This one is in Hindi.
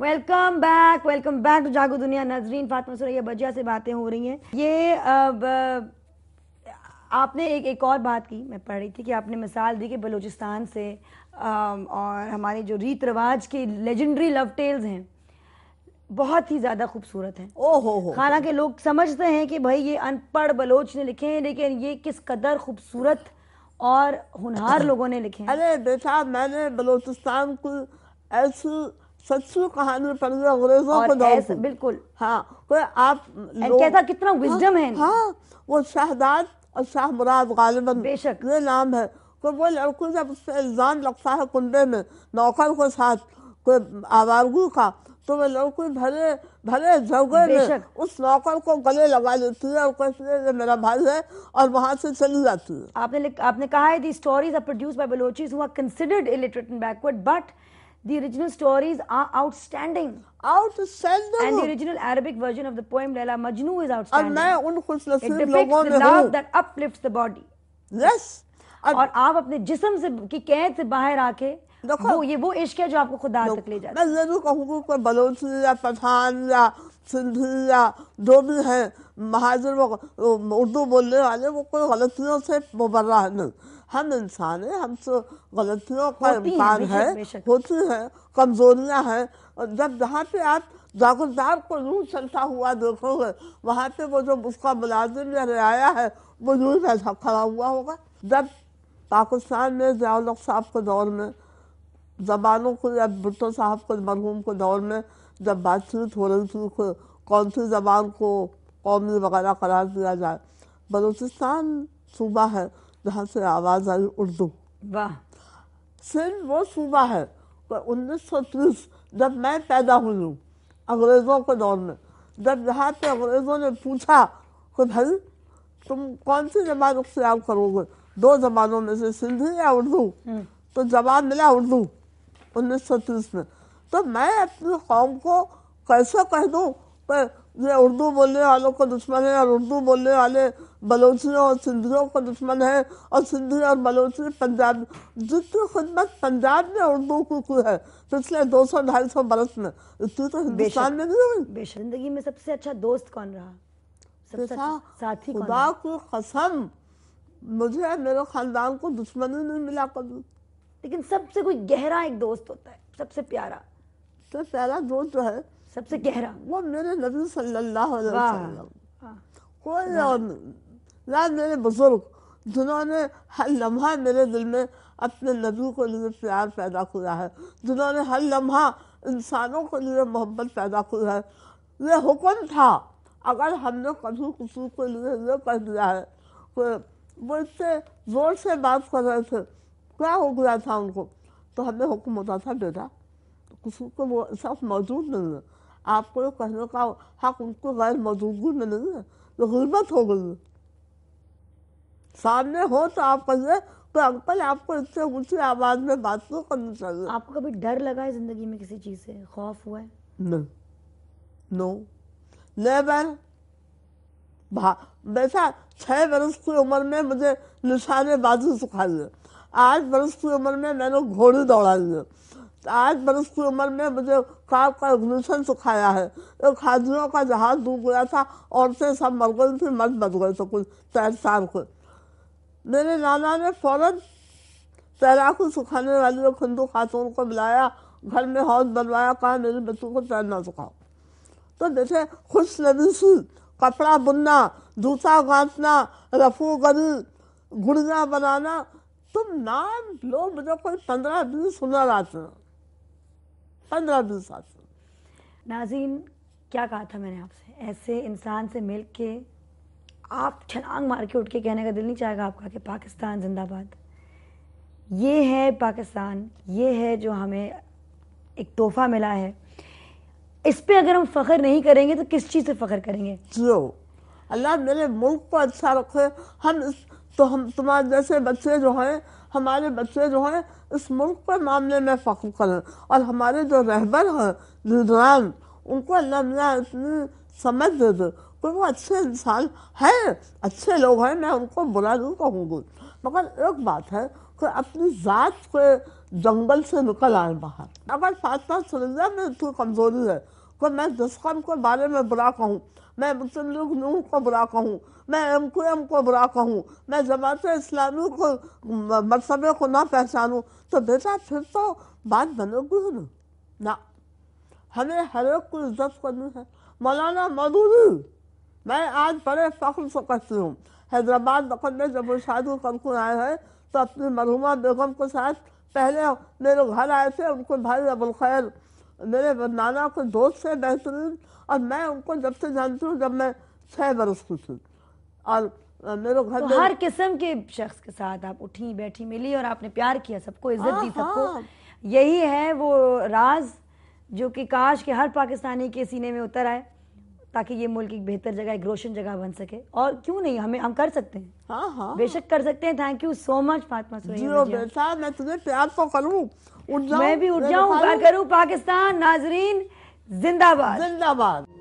Welcome back welcome back to Jago Duniya नजरीन Fatima Suraiya बजिया से बातें हो रही हैं ये अब आपने एक एक और बात की मैं पढ़ रही थी कि आपने मिसाल दी कि बलूचिस्तान से और हमारे जो रीत रिवाज के लेजेंडरी लव टेल्स हैं बहुत ही ज़्यादा खूबसूरत हैं ओ हो हो हालांकि लोग समझते हैं कि भाई ये अनपढ़ बलोच ने लिखे हैं लेकिन ये किस कदर खूबसूरत और हुनहार लोगों ने लिखे हैं अरे बेटा मैंने बलोचिस्तान को ऐसी सच्चू कहानी तो अंग्रेजों को बिल्कुल हाँ कोई आप कैसा कितना विजडम हाँ, है हाँ वो शाहदाद और शाह मुराद गालिबन बेशक ये नाम है कोई वो लड़कों जब उस इल्ज़ाम लगता है कुंडे में नौकर के साथ कोई आवारगू का तो वह लड़की भरे भरे झगड़े में उस नौकर को गले लगा लेती है और कहती है ये मेरा भाई है और वहाँ से चली जाती है आपने आपने कहा है the stories are produced by who are considered illiterate and backward but The original stories are outstanding. Outstanding. And the original Arabic version of the poem Laila Majnu is outstanding. It depicts the love that uplifts the body. Yes. और आप अपने जिस्म से की कैद से बाहर आके देखो वो ये वो इश्क है जो आपको खुदा तक ले जाता है मैं जरूर कहूँगी कोई बलोच या पठान या सिंधी या जो भी है वो उर्दू बोलने वाले वो कोई गलतियों से मुबर्रा नहीं हम इंसान हैं हमसे तो गलतियों का इम्कान है होती है कमजोरियां हैं जब जहाँ पे आप जागरदार को यूँ चलता हुआ देखोगे वहाँ पे वो जो उसका मुलाजिम या रियाया है वो यूँ ऐसा खड़ा हुआ होगा जब पाकिस्तान में जयाल साहब के दौर में जबानों को या भुट्टो साहब के मरहूम के दौर में जब बातचीत हो रही थी कौन सी जबान को कौमी वगैरह करार दिया जाए बलूचिस्तान सूबा है जहाँ से आवाज़ आई उर्दू वाह सिंध वो सूबा है उन्नीस सौ तीस जब मैं पैदा हुई हूँ अंग्रेज़ों के दौर में जब यहाँ पे अंग्रेज़ों ने पूछा कि भाई तुम कौन सी जबान इख्तियार करोगे दो जबानों में से सिंधी या उर्दू हम्म। तो जवाब मिला उर्दू उन्नीस सौ तीस में तो मैं अपनी कौम को कैसे कह दूँ कि ये उर्दू बोलने वालों का दुश्मन है और उर्दू बोलने वाले बलोचियों और सिंधियों का दुश्मन है और सिंधी और बलोची पंजाब जितनी खिदमत पंजाब में उर्दू की की है पिछले दो सौ ढाई सौ बरस में इतनी तो हिंदुस्तान में नहीं हुई जिंदगी में सबसे अच्छा दोस्त कौन रहा अच्छा साथी खुदा की कसम मुझे मेरे खानदान को ही नहीं मिला कभी लेकिन सबसे कोई गहरा एक दोस्त होता है सबसे प्यारा तो पहला दोस्त जो है सबसे गहरा वो मेरे नबी सल्लल्लाहु अलैहि वसल्लम कोई और नहीं ना मेरे बुजुर्ग जिन्होंने हर लम्हा मेरे दिल में अपने नबी को लिए प्यार पैदा किया है जिन्होंने हर लम्हा इंसानों को लिए मोहब्बत पैदा किया है ये हुक्म था अगर हमने कभी किसी को लिए ये कर दिया है कि तो वो इससे ज़ोर से बात कर रहे थे क्या हो गया था उनको तो हमें हुक्म होता था बेटा किसी को वो सब मौजूद नहीं है आपको ये कहने का हक उनको गैर मौजूदगी में नहीं है ये गुर्बत हो गई सामने हो तो आप कहिए तो अंकल आपको इतने ऊंची आवाज में बात क्यों करनी चाहिए आपको कभी डर लगा है जिंदगी में किसी चीज से खौफ हुआ है नहीं नो नेवर वैसा छः बरस की उम्र में मुझे निशानेबाजी सिखाई है आठ बरस की उम्र में मैंने घोड़ी दौड़ाई है आठ बरस की उम्र में मुझे कार का एग्निशन सिखाया है एक तो हाजियों का जहाज डूब गया था औरतें सब मर गई थी मत बच गए थे तो कुछ तैर साल को मेरे नाना ने फौरन तैराकी सिखाने वाली एक हिंदू खातून को बुलाया घर में हौज बनवाया कहा मेरे बच्चों को तैरना सिखाओ तो देखे खुश नबीसी कपड़ा बुनना जूता गाँसना रफू गरी गुड़िया बनाना तुम नाम लो मुझे कोई पंद्रह दिन सुना आते हैं पंद्रह दिन सात साल नाजीन क्या कहा था मैंने आपसे ऐसे इंसान से मिल के आप छलांग मार के उठ के कहने का दिल नहीं चाहेगा आपका कि पाकिस्तान जिंदाबाद ये है पाकिस्तान ये है जो हमें एक तोहफा मिला है इस पे अगर हम फ़ख्र नहीं करेंगे तो किस चीज़ से फ़ख्र करेंगे जो अल्लाह मेरे मुल्क को अच्छा रखे हम इस तो हम तुम्हारे जैसे बच्चे जो हैं हमारे बच्चे जो हैं इस मुल्क पर मामले में फ़ख्र करें और हमारे जो रहबर हैं लीडरान उनको अल्लाह इतनी समझ दे दे कि वो अच्छे इंसान हैं अच्छे लोग हैं मैं उनको बुरा नहीं कहूँगी मगर एक बात है कि अपनी ज़ात के जंगल से निकल आए बाहर अगर फातमा सुरजा में इतनी कमज़ोरी है कि तो मैं जिस काम के बारे में बुरा कहूँ मैं मुस्लिम लीग नू को बुरा कहूँ मैं एम को एम को बुरा कहूँ मैं जमात इस्लामी को मरसबे को ना पहचानूँ तो बेटा फिर तो बात बनोगी ना ना हमें हर एक को इज्जत करनी है मौलाना मदूरी मैं आज बड़े फ़ख्र से कहती हूँ हैदराबाद दखल में जब वो शादी करके आए हैं तो अपनी मरहुमा बेगम के साथ पहले मेरे घर आए थे उनको भाई अबुल खैर मेरे नाना को दोस्त है बेहतरीन और मैं उनको जब से जानती हूँ जब मैं छः बरस की थी और मेरे घर तो हर किस्म के शख्स के साथ आप उठी बैठी मिली और आपने प्यार किया सबको इज्जत दी हाँ, सबको हाँ। यही है वो राज जो कि काश के हर पाकिस्तानी के सीने में उतर आए ताकि ये मुल्क एक बेहतर जगह एक रोशन जगह बन सके और क्यों नहीं हमें हम कर सकते हैं हाँ हाँ बेशक कर सकते हैं thank you so much Fatma Suraiya बेटा मैं प्यार तो मैं भी उठ जाऊँ करूँ पाकिस्तान नाजरीन जिंदाबाद जिंदाबाद